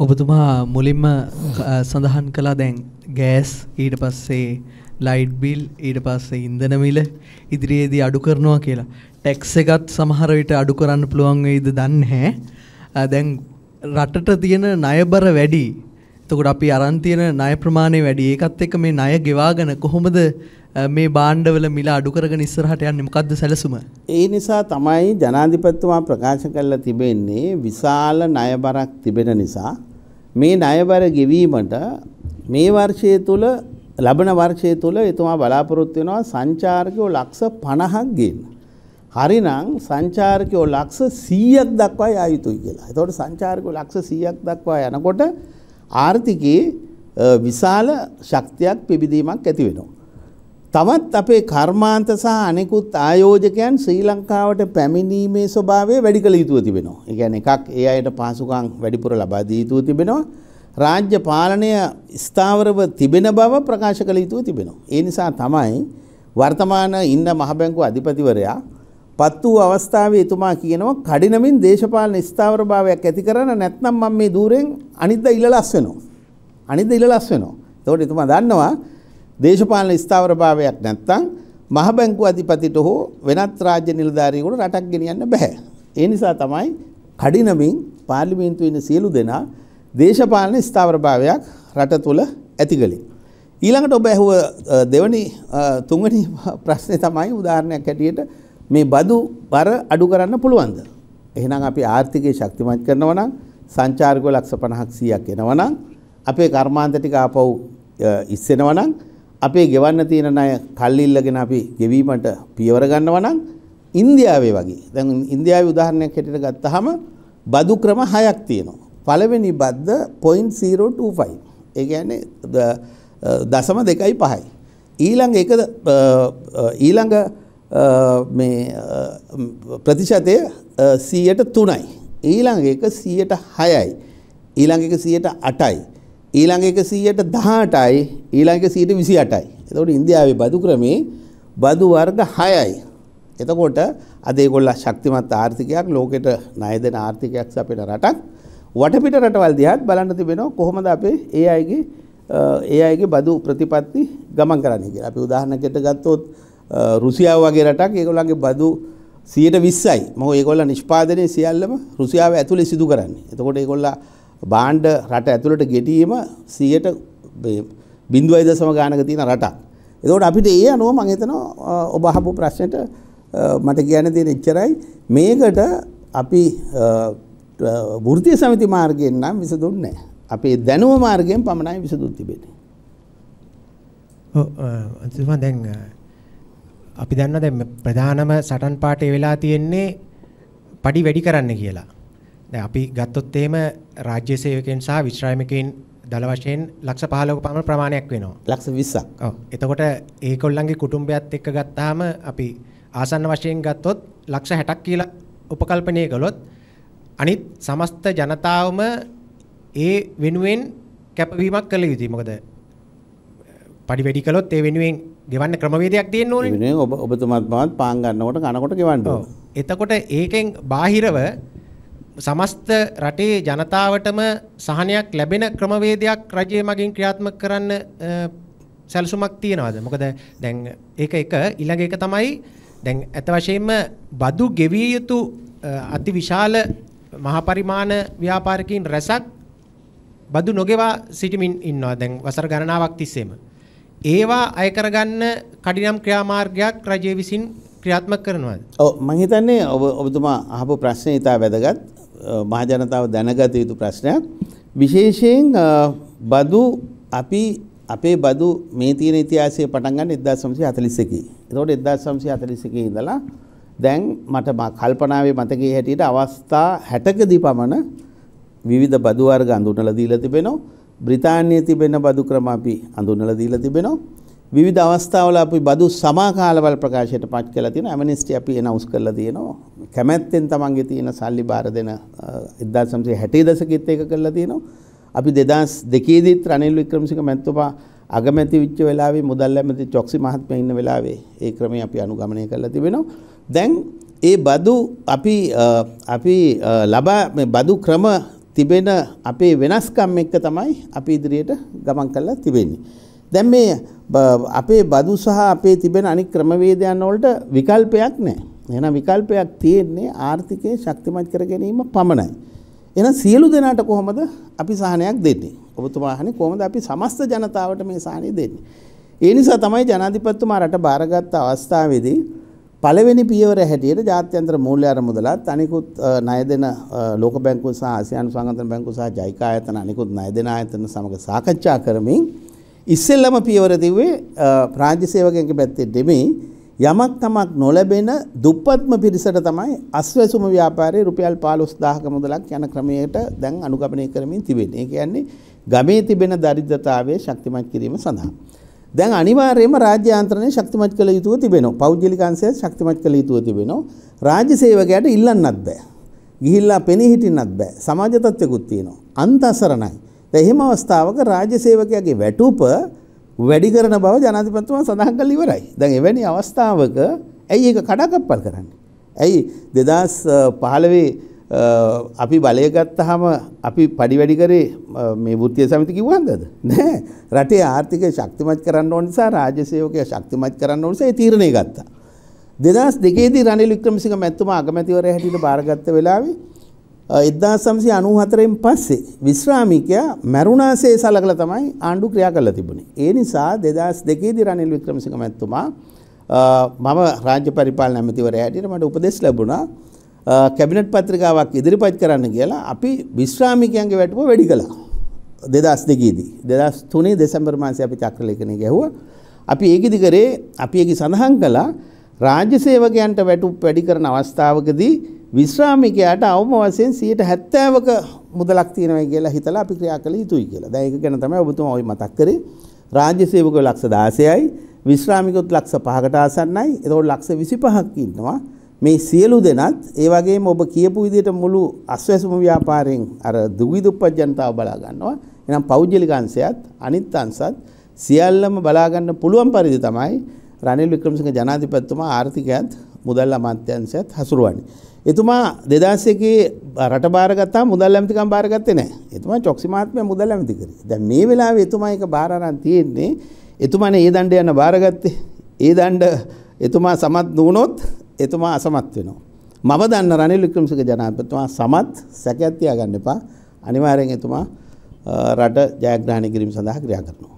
ඔබතුමා මුලින්ම සඳහන් කළා දැන් ගෑස් ඊට පස්සේ ලයිට් බිල් ඊට පස්සේ ඉන්ධන මිල ඉදිරියේදී අඩු කරනවා කියලා. ටැක්ස් එකත් සමහර විට අඩු කරන්න පුළුවන් වෙයිද දන්නේ නැහැ. දැන් රටට තියෙන ණයබර වැඩි. එතකොට අපි අරන් තියෙන ණය ප්‍රමාණය වැඩි. ඒකත් එක්ක මේ ණය ගෙවාගෙන කොහොමද මේ බාණ්ඩවල මිල අඩුකරගෙන ඉස්සරහට යන්නේ මොකද්ද සැලසුම? ඒ නිසා තමයි ජනාධිපතිතුමා ප්‍රකාශ කරලා තිබෙන්නේ විශාල ණයබරක් තිබෙන නිසා මේ ණයබර ගෙවීමට මේ වර්ෂය තුල ලබන වර්ෂය තුල එතුමා බලාපොරොත්තු වෙනවා සංචාරකයෝ ලක්ෂ 50ක් ගේන්න. හරිනම් සංචාරකයෝ ලක්ෂ 100ක් දක්වා යා යුතුයි කියලා. එතකොට සංචාරකයෝ ලක්ෂ 100ක් දක්වා යනකොට ආර්ථිකයේ විශාල ශක්තියක් පිබිදීමක් ඇති වෙනවා. තවත් අපේ කර්මාන්ත සහ අනෙකුත් ආයෝජකයන් ශ්‍රී ලංකාවට පැමිණීමේ ස්වභාවය වැඩි කළ යුතුව තිබෙනවා. ඒ කියන්නේ එකක් ඒ අයට පහසුකම් වැඩිපුර ලබා දිය යුතුව තිබෙනවා. රාජ්‍ය පාලනය ස්ථාවරව තිබෙන බව ප්‍රකාශ කළ යුතුව තිබෙනවා. ඒ නිසා තමයි වර්තමාන ඉන්න මහබැංකු අධිපතිවරයා පත් වූ අවස්ථාවේ එතුමා කියනවා කඩිනමින් දේශපාලන ස්ථාවරභාවයක් ඇති කරන්න නැත්නම් මම මේ দূරෙන් අනිද්දා ඉලලස් වෙනවා. අනිද්දා ඉලලස් වෙනවා. ඒකට එතුමා දන්නවා දේශපාලන ස්ථාවරභාවයක් නැත්නම් මහ බැංකුව අධිපතිට හෝ වෙනත් රාජ්‍ය නිලධාරියෙකුට රටක් ගෙනියන්න බෑ. ඒ නිසා තමයි කඩිනමින් පාර්ලිමේන්තුවේ ඉන්න සියලු දෙනා දේශපාලන ස්ථාවරභාවයක් රට තුල ඇති කළේ. ඊළඟට ඔබ ඇහුව දෙවනි තුන්වෙනි ප්‍රශ්නේ තමයි උදාහරණයක් ඇටියට මේ බදු බර අඩු කරන්න පුළුවන්ද? එහෙනම් අපි ආර්ථිකය ශක්තිමත් කරනවා නම් සංචාරක ලක්ෂ 50ක් 100ක් එනවා නම් අපේ කර්මාන්ත ටික ආපහු ඉස්සෙනවා නම් අපේ ගෙවන්න තියෙන අය කල්ලිල්ලගෙන අපි ගෙවීමට පියවර ගන්නවා නම් ඉන්දියාවේ වගේ දැන් ඉන්දියාවේ උදාහරණයක් හැටියට ගත්තාම බදු ක්‍රම හයක් තියෙනවා. පළවෙනි බද්ද 0.025. ඒ කියන්නේ දශම දෙකයි පහයි. ඊළඟ එක ඊළඟ මේ ප්‍රතිශතය 100ට 3යි. ඊළඟ එක 100ට 6යි. ඊළඟ එක 100ට 8යි. ඊළඟ එක 118යි ඊළඟ එක 128යි. එතකොට ඉන්දියාවේ බදු ක්‍රමේ බදු වර්ග 6යි. එතකොට අද ඒගොල්ලෝ ශක්තිමත් ආර්ථිකයක් ලෝකෙට ණය දෙන ආර්ථිකයක් සපයන රටක් වටපිට රටවල් දිහාත් බලන්න තිබෙනවා කොහොමද අපේ ඒ අයගේ ඒ අයගේ බදු ප්‍රතිපත්ති ගමන් කරන්නේ කියලා. අපි උදාහරණයකට ගත්තොත් රුසියාව වගේ රටක් ඒගොල්ලන්ගේ බදු 120යි. මොකද ඒගොල්ලෝ නිෂ්පාදනයේ සියල්ලම රුසියාව ඇතුලේ සිදු කරන්නේ. එතකොට ඒගොල්ලෝ බාණ්ඩ රට ඇතුළට ගෙටීම සියයට බින්දුවයිද සම ගානක තියෙන රටක්. එතකොට අපිට ඒ අනුව මම හිතනවා ඔබ අහපු ප්‍රශ්නෙට මට කියන්න තියෙන එච්චරයි මේකට අපි වෘත්තීය සමිති මාර්ගයෙන් නම් විසඳුන්නේ නැහැ. අපේ දැනුම මාර්ගයෙන් පමණයි විසඳුම් තිබෙන්නේ. ඔව් දැන් අපි දන්නවා දැන් ප්‍රධානම සටන් පාඩේ වෙලා තියෙන්නේ padi වැඩි කරන්න කියලා. දැන් අපි ගත්තොත් එහෙම රාජ්‍ය සේවකයන් සහ විශ්‍රාමිකයින් දල වශයෙන් ලක්ෂ 15ක පමණ ප්‍රමාණයක් වෙනවා. ලක්ෂ 20ක්. ඔව්. එතකොට ඒගොල්ලන්ගේ කුටුම්බයත් එක්ක ගත්තාම අපි ආසන්න වශයෙන් ගත්තොත් ලක්ෂ 60ක් කියලා උපකල්පනය කළොත් අනිත් සමස්ත ජනතාවම ඒ වෙනුවෙන් කැපවීමක් කළ යුතුයි. මොකද පඩි වැඩි කළොත් ඒ වෙනුවෙන් ගෙවන්න ක්‍රමවේදයක් තියෙන්න ඕනේ. වෙනුවෙන් ඔබ ඔබතුමාත් මමත් පාන් ගන්නකොට කනකොට ගෙවන්න ඕනේ. එතකොට ඒකෙන් බාහිරව සමස්ත රටේ ජනතාවටම සහනයක් ලැබෙන ක්‍රමවේදයක් රජය මගින් ක්‍රියාත්මක කරන්න සැලසුමක් තියෙනවද? මොකද දැන් ඒක එක ඊළඟ එක තමයි දැන් ඇත වශයෙන්ම බදු ගෙවිය යුතු අතිවිශාල මහපරිමාණ ව්‍යාපාරිකයින් රැසක් බදු නොගෙවා සිටමින් ඉන්නවා දැන් වසර ගණනාවක් තිස්සේම. ඒවා අය කරගන්න කඩිනම් ක්‍රියාමාර්ගයක් රජය විසින් ක්‍රියාත්මක කරනවාද? ඔව් මම හිතන්නේ ඔබ ඔබතුමා අහපු ප්‍රශ්නේ ඉතා වැදගත්. මහජනතාව දැනගත යුතු ප්‍රශ්නයක්. විශේෂයෙන් බදු අපි අපේ බදු මේ තියෙන ඉතිහාසය පටන් ගන්න 1941 කී. එතකොට 1941 කේ ඉඳලා දැන් මට කල්පනාවේ මතකයේ හැටියට අවස්ථා 60කදී පමණ විවිධ බදු වර්ග අඳුනලා දීලා තිබෙනවා. බ්‍රිතාන්‍යයේ තිබෙන බදු ක්‍රම අපි අඳුනලා දීලා තිබෙනවා. විවිධ අවස්ථාවල අපි බදු සමාකාලවල ප්‍රකාශයට පත් කරලා තියෙනවා. ඇමනිස්ටි අපි එනවුස් කරලා තියෙනවා. කැමැත්තෙන් තමන්ගේ තියෙන සල්ලි බාර දෙන 1960 දශකෙත් ඒක කරලා තියෙනවා. අපි 2002 දී රනිල් වික්‍රමසිංහ මැතිතුමා අගමැති වෙච්ච වෙලාවේ මුදල් ඇමති චොක්සි මහත්මයා ඉන්න වෙලාවේ ඒ ක්‍රමය අපි අනුගමනය කරලා තිබෙනවා. දැන් ඒ බදු අපි අපි ලබා මේ බදු ක්‍රම තිබෙන අපේ වෙනස්කම් එක්ක තමයි අපි ඉදිරියට ගමන් කරලා තිබෙන්නේ. දැන් මේ අපේ බදු සහ අපේ තිබෙන අනික් ක්‍රමවේදයන් වලට විකල්පයක් නැහැ. එහෙනම් විකල්පයක් තියෙන්නේ ආර්ථිකය ශක්තිමත් කර ගැනීම පමණයි. එහෙනම් සියලු දෙනාට කොහොමද අපි සහනයක් දෙන්නේ? ඔබතුමා අහන්නේ කොහොමද අපි සමස්ත ජනතාවට මේ සහනය දෙන්නේ? ඒ නිසා තමයි ජනාධිපතිතුමා රට බාරගත් අවස්ථාවේදී පළවෙනි පියවර හැටියට ජාත්‍යන්තර මූල්‍ය අරමුදලත් අනිකුත් ණය දෙන ලෝක බැංකුව සහ ආසියානු සංගතන බැංකුව සහ ජයිකා ආයතන අනිකුත් ණය දෙන ආයතන සමග සාකච්ඡා කරමින් ඉස්සෙල්ලම පියවර තිබුවේ රාජ්‍ය සේවකයන්ගේ පැත්තේ දෙමේ යමක් තමක් නොලැබෙන දුප්පත්ම පිරිසට තමයි අස්වැසුම ව්‍යාපාරයේ රුපියල් 15000ක මුදලක් යන ක්‍රමයට දැන් අනුගමනය කරමින් තිබෙනවා. ඒ කියන්නේ ගමේ තිබෙන දරිද්‍රතාවය ශක්තිමත් කිරීම සඳහා. දැන් අනිවාර්යයෙන්ම රාජ්‍ය ආන්ත්‍රණය ශක්තිමත් කළ යුතුව තිබෙනවා. පෞද්ගලික අංශය ශක්තිමත් කළ යුතුව තිබෙනවා. රාජ්‍ය සේවකයාට ඉල්ලන්නත් බෑ. ගිහිල්ලා පෙනී හිටින්නත් බෑ. සමාජ තත්ත්වකුත් තියෙනවා. අන්තසරණයි. දැන් එහෙම අවස්ථාවක රාජ්‍ය සේවකයාගේ වැටුප වැඩි කරන බව ජනාධිපතිතුමා සඳහන් කළා ඉවරයි. දැන් එවැනි අවස්ථාවක ඇයි ඒක කඩකප්පල් කරන්නේ? ඇයි 2015 අපි බලය ගත්තාම අපි පඩි වැඩි කරේ මේ වෘත්තීය සමිති කිව්වන්දද? නෑ. රටේ ආර්ථිකය ශක්තිමත් කරන්න ඕන නිසා රාජ්‍ය සේවකයා ශක්තිමත් කරන්න ඕන නිසා ඒ තීරණය ගත්තා. 2002 දී රනිල් වික්‍රමසිංහ මැතිතුමා අගමැතිවරයා හැටියට බාරගත්ත වෙලාවේ එදදාසම්සි අනුහතරෙන් පස්සේ විශ්‍රාමිකයා මැරුණාසේ සලකල තමයි ආණ්ඩු ක්‍රියා කරලා තිබුණේ. ඒ නිසා දෙදස් දෙකේදී රනිල් වික්‍රමසිංහ මැතිතුමා මම රාජ්‍ය පරිපාලන ඇමතිවරයා හැටියට මට උපදෙස් ලැබුණා කැබිනට් පත්‍රිකාවක් ඉදිරිපත් කරන්න කියලා අපි විශ්‍රාමිකයන්ගේ වැටුප වැඩි කළා. දෙදස් දෙකේදී. දෙදස් තුනේ දෙසැම්බර් මාසේ අපි චක්‍රලේඛනය ගැහුවා. අපි ඒකෙදි කරේ අපි ඒක සඳහන් කළා රාජ්‍ය සේවකයන්ට වැටුප් වැඩි කරන අවස්ථාවකදී විශ්‍රාමිකයාට අවම වශයෙන් 70%ක මුදලක් තියෙනවා කියලා හිතලා අපි ක්‍රියා කළ යුතුයි කියලා. දැන් ඒක ගැන තමයි ඔබතුමා ওই මතක් කරේ. රාජ්‍ය සේවකයෝ ලක්ෂ 16යි, විශ්‍රාමිකයොත් ලක්ෂ 5කට ආසන්නයි. ඒතකොට ලක්ෂ 25ක් ඉන්නවා. මේ සියලු දෙනත් ඒ වගේම ඔබ කියපු විදිහට මුළු අස්වැසුම ව්‍යාපාරයෙන් අර දුවිදුප්පත් ජනතාව බලා ගන්නවා. එහෙනම් පෞද්ගලික අංශයත් අනිත් අංශත් සියල්ලම බලා ගන්න පුළුවන් පරිදි තමයි රනිල් වික්‍රමසිංහ ජනාධිපතිතුමා ආර්ථිකයත් මුදල් අමාත්‍යංශයත් හසුරුවන්නේ. එතුමා 2001 රට බාරගත්තා මුදල් ඇමතිකම් බාරගත්තේ නැහැ. එතුමා චොක්සි මහත්මයා මුදල් ඇමති කරේ. දැන් මේ වෙලාවේ එතුමා එක බාර අරන් තියෙන්නේ එතුමානේ ඒ දණ්ඩ යන බාරගත්තේ. ඒ දණ්ඩ එතුමා සමත් නොවුනොත් එතුමා අසමත් වෙනවා. මම දන්න රනිල් වික්‍රමසිංහ ජනාධිපතිතුමා සමත් සැකයක් තියාගන්න එපා. අනිවාර්යෙන් එතුමා රට ජයග්‍රහණය කිරීම සඳහා ක්‍රියා කරනවා.